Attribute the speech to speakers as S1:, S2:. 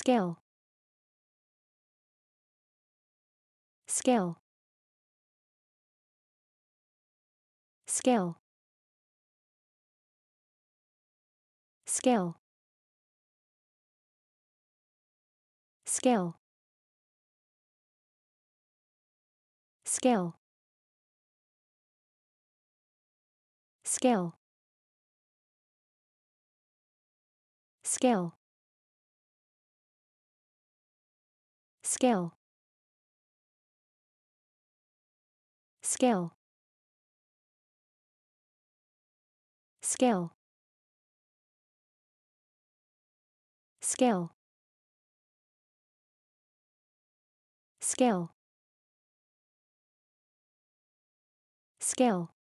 S1: skill skill skill skill skill skill skill skill skill skill skill skill skill skill